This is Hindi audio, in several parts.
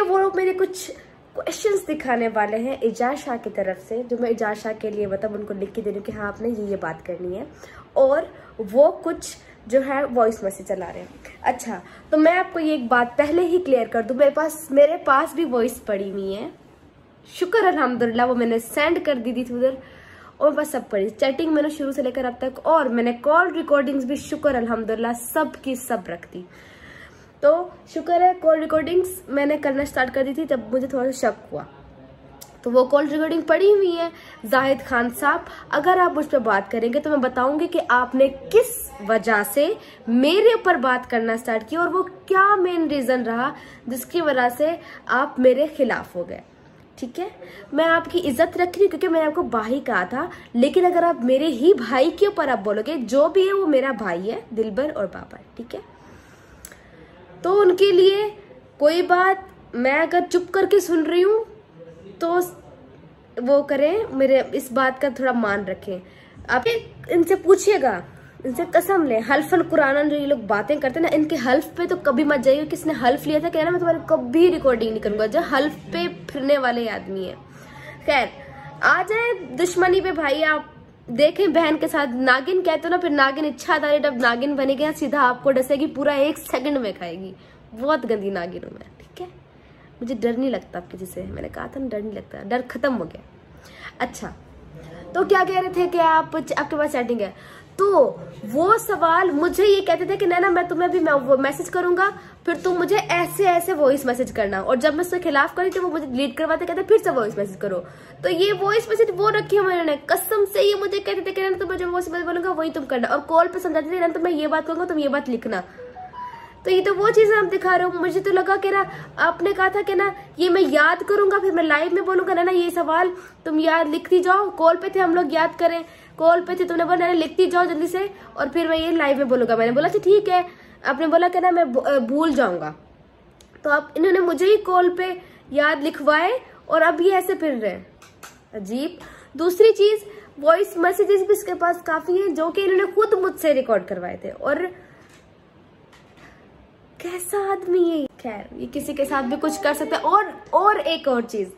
ये वो लोग मेरे कुछ क्वेश्चन दिखाने वाले हैं एजाज शाह की तरफ से जो मैं एजाज शाह के लिए मतलब उनको लिख के दे रही हूँ कि हाँ आपने ये ये बात करनी है और वो कुछ जो है वॉइस मैसेज चला रहे हैं अच्छा तो मैं आपको ये एक बात पहले ही क्लियर कर दूँ मेरे पास मेरे पास भी वॉइस पड़ी हुई है शुक्र अलहमदिल्ला वो मैंने सेंड कर दी थी उधर और बस सब पड़ी चैटिंग मैंने शुरू से लेकर अब तक और मैंने कॉल रिकॉर्डिंग्स भी शुक्र अलहमदिल्ला सब की सब रख दी तो शुक्र है कॉल रिकॉर्डिंग्स मैंने करना स्टार्ट कर दी थी तब मुझे थोड़ा सा शक हुआ तो वो कॉल रिकॉर्डिंग पड़ी हुई है जाहिद खान साहब अगर आप मुझ पर बात करेंगे तो मैं बताऊंगी कि आपने किस वजह से मेरे ऊपर बात करना स्टार्ट किया और वो क्या मेन रीज़न रहा जिसकी वजह से आप मेरे खिलाफ हो गए ठीक है मैं आपकी इज्जत रख रही हूँ क्योंकि मैंने आपको भाई कहा था लेकिन अगर आप मेरे ही भाई के ऊपर आप बोलोगे जो भी है वो मेरा भाई है दिलबर और बाबर ठीक है तो उनके लिए कोई बात मैं अगर चुप करके सुन रही हूँ तो वो करें मेरे इस बात का थोड़ा मान रखें आप इनसे पूछिएगा इनसे कसम लें हल्फन कुराना जो ये लोग बातें करते हैं ना इनके हल्फ पे तो कभी मत जाइए किसने हल्फ लिया था कह रहा मैं तुम्हारी कभी रिकॉर्डिंग नहीं करूंगा जो हल्फ पे फिरने वाले आदमी है खैर आ जाए दुश्मनी पे भाई आप देखें बहन के साथ नागिन कहते हो ना फिर नागिन इच्छा आधारित अब नागिन बनेगी ना सीधा आपको डसेगी पूरा एक सेकंड में खाएगी बहुत गंदी नागिन हूँ मैं ठीक है मुझे डर नहीं लगता आपके किसी से मैंने कहा था ना डर नहीं लगता डर खत्म हो गया अच्छा तो क्या कह रहे थे कि आप आपके पास सेटिंग है तो वो सवाल मुझे ये कहते थे कि नैना मैं तुम्हें भी मैसेज करूंगा फिर तुम मुझे ऐसे ऐसे वॉइस मैसेज करना और जब मैं उसके खिलाफ करी तो वो मुझे डिलीट करवाते कहते फिर से वॉइस मैसेज करो तो ये वॉइस मैसेज वो रखी है मैंने कसम से ये मुझे कहते थे कि नैना तुम्हें जो वॉइस मैसेज बोलूंगा वही तुम करना और कॉल पर समझाते थे नैना तुम्हें ये बात करूंगा तुम ये बात लिखना तो ये तो वो चीज़ें आप दिखा रहे हो मुझे तो लगा कि ना आपने कहा था कि ना ये मैं याद करूंगा फिर मैं लाइव में बोलूंगा ना ना ये सवाल तुम याद लिखती जाओ कॉल पे थे हम लोग याद करें कॉल पे थे तुमने बोला ना लिखती जाओ जल्दी से और फिर मैं ये लाइव में बोलूंगा मैंने बोला अच्छा ठीक है आपने बोला कि ना मैं भूल जाऊंगा तो आप इन्होंने मुझे ही कॉल पे याद लिखवाए और अब ये ऐसे फिर रहे अजीब दूसरी चीज़ वॉइस मैसेजेस भी इसके पास काफ़ी है जो कि इन्होंने खुद मुझसे रिकॉर्ड करवाए थे और कैसा आदमी है खैर ये किसी के साथ भी कुछ कर सकता है और और एक और चीज़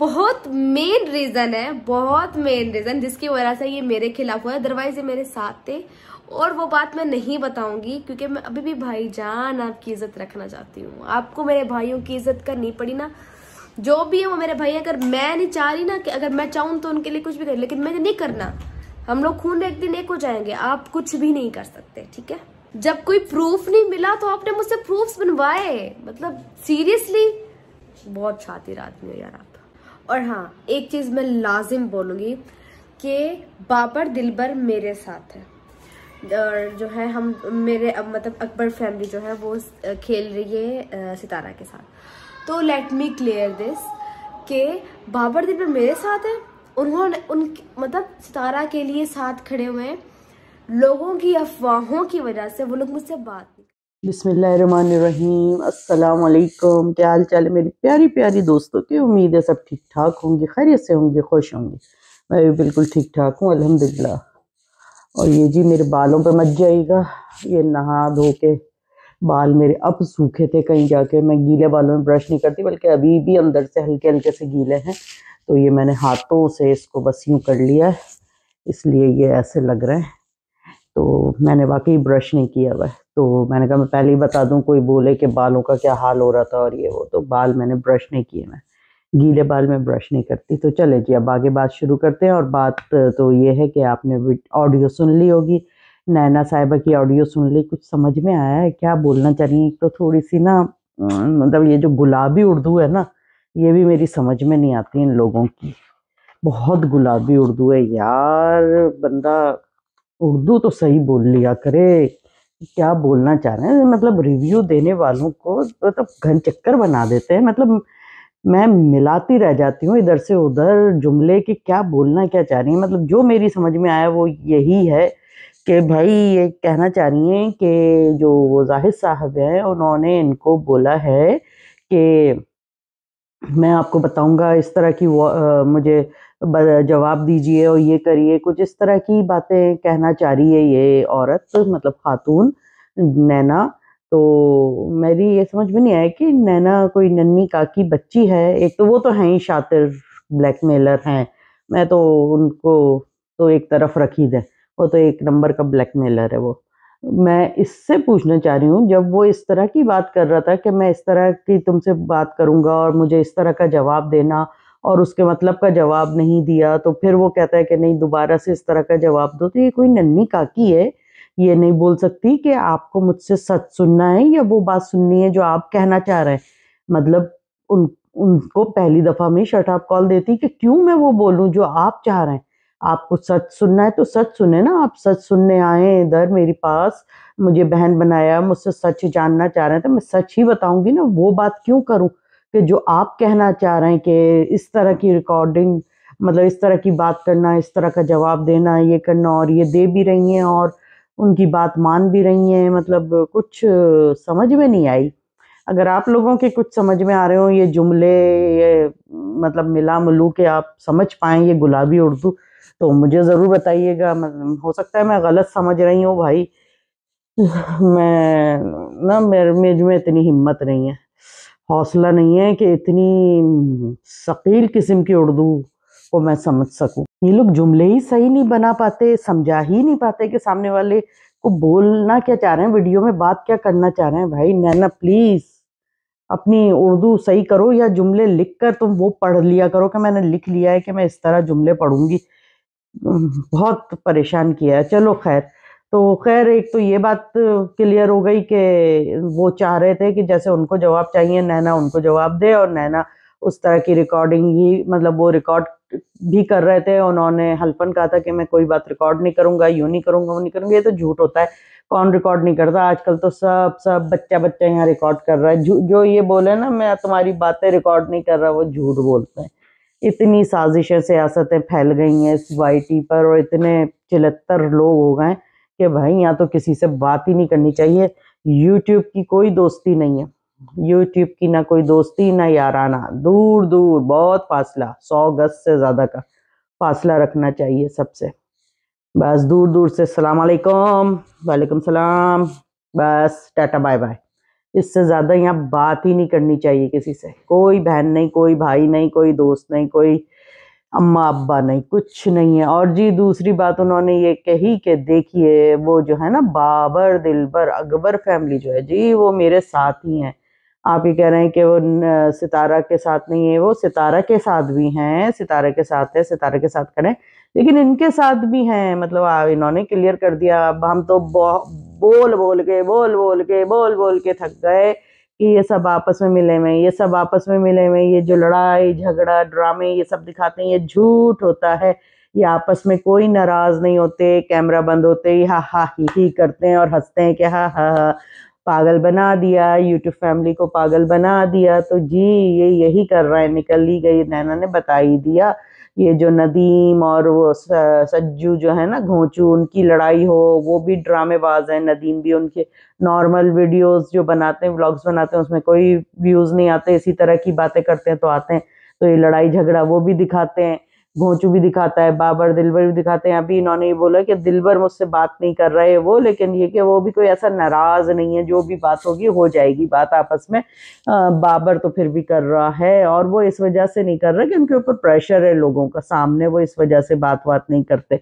बहुत मेन रीज़न है बहुत मेन रीज़न जिसकी वजह से ये मेरे खिलाफ हुआ अदरवाइज ये मेरे साथ थे और वो बात मैं नहीं बताऊंगी क्योंकि मैं अभी भी भाई जान आपकी इज्जत रखना चाहती हूँ आपको मेरे भाइयों की इज्जत करनी पड़ी ना जो भी है वो मेरे भाई अगर मैं नहीं चाह रही ना कि अगर मैं चाहूँ तो उनके लिए कुछ भी कर लेकिन मैंने नहीं करना हम लोग खून एक दिन एक हो जाएंगे आप कुछ भी नहीं कर सकते ठीक है जब कोई प्रूफ नहीं मिला तो आपने मुझसे प्रूफ्स बनवाए मतलब सीरियसली बहुत छाती आदमी हो यार आप और हाँ एक चीज़ मैं लाजिम बोलूँगी कि बाबर दिलबर मेरे साथ है और जो है हम मेरे मतलब अकबर फैमिली जो है वो खेल रही है सितारा के साथ तो लेट मी क्लियर दिस के बाबर दिलबर मेरे साथ है उन्होंने उन मतलब सितारा के लिए साथ खड़े हुए हैं लोगों की अफवाहों की वजह से वो लोग मुझसे बात नहीं बिसमीम असलकम क्या हाल चाल है मेरी प्यारी प्यारी दोस्तों की उम्मीद है सब ठीक ठाक होंगे खैरियत से होंगे खुश होंगे मैं भी बिल्कुल ठीक ठाक हूँ अलहमदिल्ला और ये जी मेरे बालों पे मच जाएगा ये नहा धो के बाल मेरे अब सूखे थे कहीं जाके मैं गीले बालों में ब्रश नहीं करती बल्कि अभी भी अंदर से हल्के हल्के से गीले हैं तो ये मैंने हाथों से इसको बस यूँ कर लिया है इसलिए ये ऐसे लग रहे हैं तो मैंने वाकई ब्रश नहीं किया हुआ तो मैंने कहा मैं पहले ही बता दूं कोई बोले कि बालों का क्या हाल हो रहा था और ये वो तो बाल मैंने ब्रश नहीं किए मैं गीले बाल में ब्रश नहीं करती तो चले जी अब आगे बात शुरू करते हैं और बात तो ये है कि आपने ऑडियो सुन ली होगी नैना साहिबा की ऑडियो सुन ली कुछ समझ में आया है क्या बोलना चाहिए तो थोड़ी सी ना मतलब ये जो गुलाबी उर्दू है ना ये भी मेरी समझ में नहीं आती इन लोगों की बहुत गुलाबी उर्दू है यार बंदा उर्दू तो सही बोल लिया करे क्या बोलना चाह रहे हैं मतलब रिव्यू देने वालों को मतलब तो घन चक्कर बना देते हैं मतलब मैं मिलाती रह जाती हूँ इधर से उधर जुमले कि क्या बोलना क्या चाह रही है मतलब जो मेरी समझ में आया वो यही है कि भाई ये कहना चाह रही हैं कि जो वो जाहिद साहब हैं उन्होंने इनको बोला है कि मैं आपको बताऊंगा इस तरह की मुझे जवाब दीजिए और ये करिए कुछ इस तरह की बातें कहना चाह रही है ये औरत तो मतलब खातून नैना तो मेरी ये समझ में नहीं आया कि नैना कोई नन्नी काकी बच्ची है एक तो वो तो हैं ही शातिर ब्लैकमेलर हैं मैं तो उनको तो एक तरफ रखी दें वो तो एक नंबर का ब्लैकमेलर है वो मैं इससे पूछना चाह रही हूँ जब वो इस तरह की बात कर रहा था कि मैं इस तरह की तुमसे बात करूँगा और मुझे इस तरह का जवाब देना और उसके मतलब का जवाब नहीं दिया तो फिर वो कहता है कि नहीं दोबारा से इस तरह का जवाब दो तो ये कोई नन्ही काकी है ये नहीं बोल सकती कि आपको मुझसे सच सुनना है या वो बात सुननी है जो आप कहना चाह रहे हैं मतलब उन उनको पहली दफ़ा में शर्ट आप कॉल देती कि क्यों मैं वो बोलूँ जो आप चाह रहे हैं आपको सच सुनना है तो सच सुने ना आप सच सुनने आए इधर मेरे पास मुझे बहन बनाया मुझसे सच जानना चाह रहे हैं तो मैं सच ही बताऊंगी ना वो बात क्यों करूँ कि जो आप कहना चाह रहे हैं कि इस तरह की रिकॉर्डिंग मतलब इस तरह की बात करना इस तरह का जवाब देना ये करना और ये दे भी रही हैं और उनकी बात मान भी रही हैं मतलब कुछ समझ में नहीं आई अगर आप लोगों के कुछ समझ में आ रहे हो ये जुमले ये मतलब मिला मलू के आप समझ पाएँ ये गुलाबी उर्दू तो मुझे ज़रूर बताइएगा हो सकता है मैं गलत समझ रही हूँ भाई मैं ना मेरे में इतनी हिम्मत नहीं है हौसला नहीं है कि इतनी शकील किस्म की उर्दू को मैं समझ सकूं ये लोग जुमले ही सही नहीं बना पाते समझा ही नहीं पाते कि सामने वाले को बोलना क्या चाह रहे हैं वीडियो में बात क्या करना चाह रहे हैं भाई नैना प्लीज़ अपनी उर्दू सही करो या जुमले लिख कर तुम वो पढ़ लिया करो कि मैंने लिख लिया है कि मैं इस तरह जुमले पढ़ूंगी बहुत परेशान किया है चलो खैर तो खैर एक तो ये बात क्लियर हो गई कि वो चाह रहे थे कि जैसे उनको जवाब चाहिए नैना उनको जवाब दे और नैना उस तरह की रिकॉर्डिंग ही मतलब वो रिकॉर्ड भी कर रहे थे उन्होंने हल्फन कहा था कि मैं कोई बात रिकॉर्ड नहीं करूँगा यूँ नहीं करूँगा वो नहीं करूँगा ये तो झूठ होता है कौन रिकॉर्ड नहीं करता आजकल तो सब सब बच्चा बच्चा यहाँ रिकॉर्ड कर रहा है जो ये बोले ना मैं तुम्हारी बातें रिकॉर्ड नहीं कर रहा वो झूठ बोलते हैं इतनी साजिशें सियासतें फैल गई हैं इस वाई टी पर और इतने छिहत्तर लोग हो गए कि भाई यहाँ तो किसी से बात ही नहीं करनी चाहिए यूट्यूब की कोई दोस्ती नहीं है यूट्यूब की ना कोई दोस्ती ना याराना दूर दूर बहुत फासला सौ गज से ज़्यादा का फासला रखना चाहिए सबसे बस दूर दूर से सलाम अलैकुम वालेकुम सलाम बस टाटा बाय बाय इससे ज़्यादा यहाँ बात ही नहीं करनी चाहिए किसी से कोई बहन नहीं कोई भाई नहीं कोई दोस्त नहीं कोई अम्मा अब्बा नहीं कुछ नहीं है और जी दूसरी बात उन्होंने ये कही कि देखिए वो जो है ना बाबर दिलबर अकबर फैमिली जो है जी वो मेरे साथ ही हैं आप ये कह रहे हैं कि वो सितारा के साथ नहीं है वो सितारा के साथ भी हैं सितारा के साथ है सितारा के साथ करें लेकिन इनके साथ भी हैं मतलब इन्होंने क्लियर कर दिया अब हम तो बोल बोल के बोल बोल के बोल बोल के थक गए कि ये सब आपस में मिले हुए ये सब आपस में मिले हुए ये जो लड़ाई झगड़ा ड्रामे ये सब दिखाते हैं ये झूठ होता है ये आपस में कोई नाराज नहीं होते कैमरा बंद होते ही हा हा ही ही करते हैं और हंसते हैं कि हा हा हा पागल बना दिया यूट्यूब फैमिली को पागल बना दिया तो जी ये यही कर रहा है निकल ही गई नैना ने बता ही दिया ये जो नदीम और वो सज्जू जो है ना घोंचू उनकी लड़ाई हो वो भी ड्रामेबाज हैं नदीम भी उनके नॉर्मल वीडियोस जो बनाते हैं व्लॉग्स बनाते हैं उसमें कोई व्यूज़ नहीं आते इसी तरह की बातें करते हैं तो आते हैं तो ये लड़ाई झगड़ा वो भी दिखाते हैं घोंचू भी दिखाता है बाबर दिलबर भी दिखाते हैं अभी इन्होंने ये बोला कि दिलबर मुझसे बात नहीं कर रहे वो लेकिन ये कि वो भी कोई ऐसा नाराज़ नहीं है जो भी बात होगी हो जाएगी बात आपस में आ, बाबर तो फिर भी कर रहा है और वो इस वजह से नहीं कर रहा कि उनके ऊपर प्रेशर है लोगों का सामने वो इस वजह से बात बात नहीं करते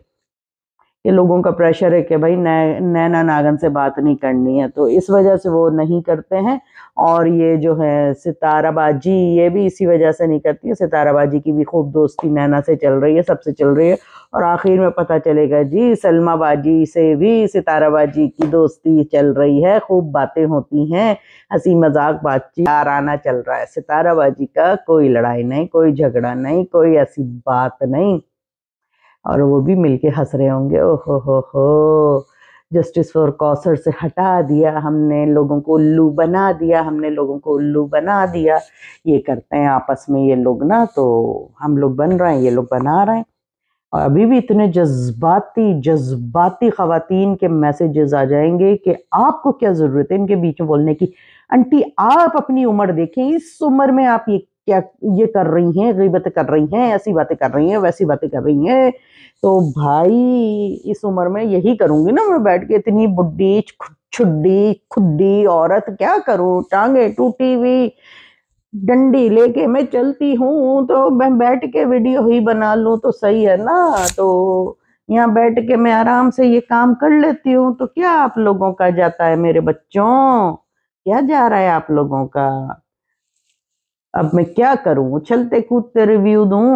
कि लोगों का प्रेशर है कि भाई नै, नैना नागन से बात नहीं करनी है तो इस वजह से वो नहीं करते हैं और ये जो है सिताराबाजी ये भी इसी वजह से नहीं करती है सिताराबाजी की भी खूब दोस्ती नैना से चल रही है सबसे चल रही है और आखिर में पता चलेगा जी सलमाबाजी से भी सिताराबाजी की दोस्ती चल रही है खूब बातें होती हैं हंसी मजाक बातचीत आराना चल रहा है सिताराबाजी का कोई लड़ाई नहीं कोई झगड़ा नहीं कोई ऐसी बात नहीं और वो भी मिलके हंस रहे होंगे ओहो हो हो जस्टिस फॉर कौसर से हटा दिया हमने लोगों को उल्लू बना दिया हमने लोगों को उल्लू बना दिया ये करते हैं आपस में ये लोग ना तो हम लोग बन रहे हैं ये लोग बना रहे हैं और अभी भी इतने जज्बाती जज्बाती ख़वातीन के मैसेजेस आ जाएंगे कि आपको क्या ज़रूरत है इनके बीच में बोलने की आंटी आप अपनी उम्र देखें इस उम्र में आप ये क्या ये कर रही हैं गीबत कर रही हैं ऐसी बातें कर रही हैं वैसी बातें कर रही हैं तो भाई इस उम्र में यही करूंगी ना मैं बैठ के इतनी बुढ़ी छुड्डी खुड्डी औरत क्या करूं टांगे टूटी हुई डंडी लेके मैं चलती हूँ तो मैं बैठ के वीडियो ही बना लूँ तो सही है ना तो यहाँ बैठ के मैं आराम से ये काम कर लेती हूँ तो क्या आप लोगों का जाता है मेरे बच्चों क्या जा रहा है आप लोगों का अब मैं क्या करूं चलते कूदते रिव्यू दूं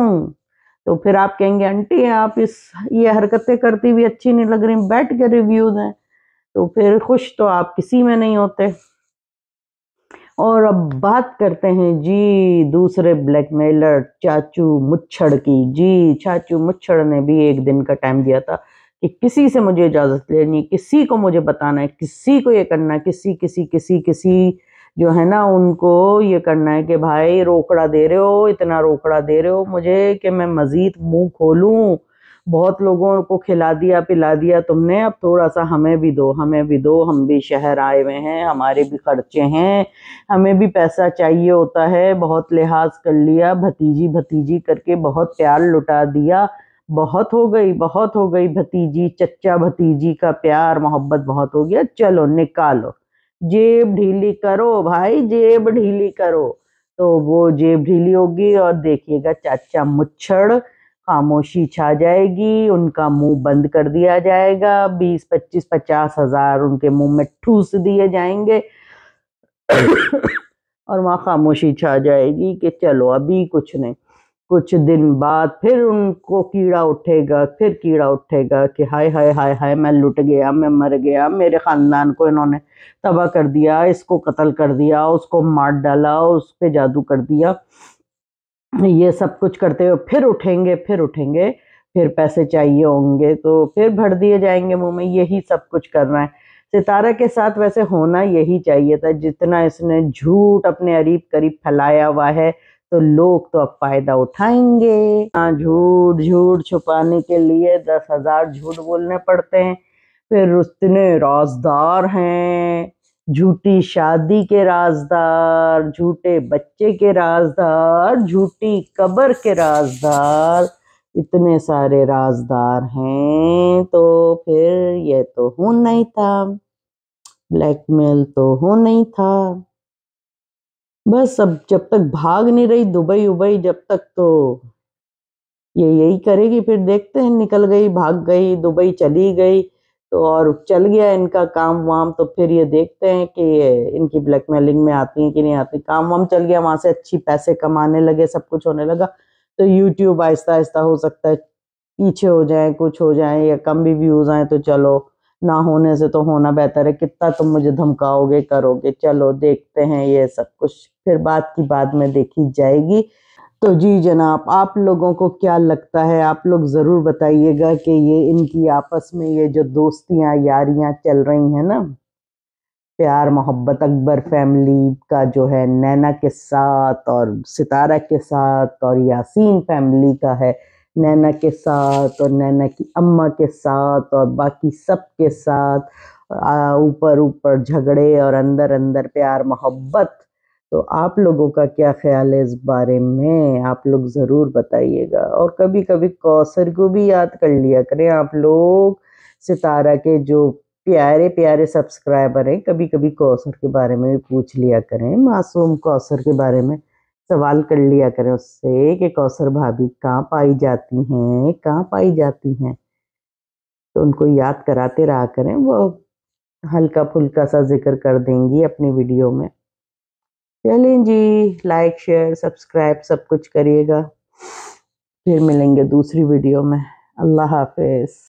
तो फिर आप कहेंगे आंटी आप इस ये हरकतें करती हुई अच्छी नहीं लग रही बैठ के रिव्यू दें तो फिर खुश तो आप किसी में नहीं होते और अब बात करते हैं जी दूसरे ब्लैकमेलर चाचू मुच्छड़ की जी चाचू मुच्छड़ ने भी एक दिन का टाइम दिया था कि किसी से मुझे इजाज़त लेनी किसी को मुझे बताना है किसी को ये करना है किसी किसी किसी किसी, किसी जो है ना उनको ये करना है कि भाई रोकड़ा दे रहे हो इतना रोकड़ा दे रहे हो मुझे कि मैं मज़ीद मुंह खोलूं बहुत लोगों को खिला दिया पिला दिया तुमने अब थोड़ा सा हमें भी दो हमें भी दो हम भी शहर आए हुए हैं हमारे भी खर्चे हैं हमें भी पैसा चाहिए होता है बहुत लिहाज कर लिया भतीजी भतीजी करके बहुत प्यार लुटा दिया बहुत हो गई बहुत हो गई भतीजी चचा भतीजी का प्यार मोहब्बत बहुत हो गया चलो निकालो जेब ढीली करो भाई जेब ढीली करो तो वो जेब ढीली होगी और देखिएगा चाचा मुच्छड़ खामोशी छा जाएगी उनका मुंह बंद कर दिया जाएगा बीस पच्चीस पचास हजार उनके मुंह में ठूस दिए जाएंगे और वहाँ खामोशी छा जाएगी कि चलो अभी कुछ नहीं कुछ दिन बाद फिर उनको कीड़ा उठेगा फिर कीड़ा उठेगा कि हाय हाय हाय हाय मैं लुट गया मैं मर गया मेरे ख़ानदान को इन्होंने तबाह कर दिया इसको कत्ल कर दिया उसको मार डाला उस पर जादू कर दिया ये सब कुछ करते हुए फिर उठेंगे फिर उठेंगे फिर पैसे चाहिए होंगे तो फिर भर दिए जाएंगे मुँह में यही सब कुछ कर रहे हैं सितारा के साथ वैसे होना यही चाहिए था जितना इसने झूठ अपने अरीब करीब फैलाया हुआ है तो लोग तो अब फायदा उठाएंगे हाँ झूठ झूठ छुपाने के लिए दस हजार झूठ बोलने पड़ते हैं फिर उतने राजदार हैं झूठी शादी के राजदार झूठे बच्चे के राजदार झूठी कबर के राजदार इतने सारे राजदार हैं तो फिर ये तो हो नहीं था ब्लैकमेल तो हो नहीं था बस अब जब तक भाग नहीं रही दुबई उबई जब तक तो ये यही करेगी फिर देखते हैं निकल गई भाग गई दुबई चली गई तो और चल गया इनका काम वाम तो फिर ये देखते हैं कि ये इनकी ब्लैकमेलिंग में आती है कि नहीं आती काम वाम चल गया वहाँ से अच्छी पैसे कमाने लगे सब कुछ होने लगा तो यूट्यूब आहिस्ता आहिस्ता हो सकता है पीछे हो जाए कुछ हो जाए या कम भी व्यूज़ आए तो चलो ना होने से तो होना बेहतर है कितना तुम मुझे धमकाओगे करोगे चलो देखते हैं ये सब कुछ फिर बात की बाद में देखी जाएगी तो जी जनाब आप लोगों को क्या लगता है आप लोग ज़रूर बताइएगा कि ये इनकी आपस में ये जो दोस्तियाँ यारियाँ चल रही हैं ना प्यार मोहब्बत अकबर फैमिली का जो है नैना के साथ और सितारा के साथ और यासीन फैमिली का है नैना के साथ और नैना की अम्मा के साथ और बाकी सब के साथ ऊपर ऊपर झगड़े और अंदर अंदर प्यार मोहब्बत तो आप लोगों का क्या ख्याल है इस बारे में आप लोग ज़रूर बताइएगा और कभी कभी कौसर को भी याद कर लिया करें आप लोग सितारा के जो प्यारे प्यारे सब्सक्राइबर हैं कभी कभी कौसर के बारे में भी पूछ लिया करें मासूम कौसर के बारे में सवाल कर लिया करें उससे कि कौसर भाभी कहाँ पाई जाती हैं कहाँ पाई जाती हैं तो उनको याद कराते रहा करें वो हल्का फुल्का सा जिक्र कर देंगी अपनी वीडियो में चलें जी लाइक शेयर सब्सक्राइब सब कुछ करिएगा फिर मिलेंगे दूसरी वीडियो में अल्लाह हाफिज़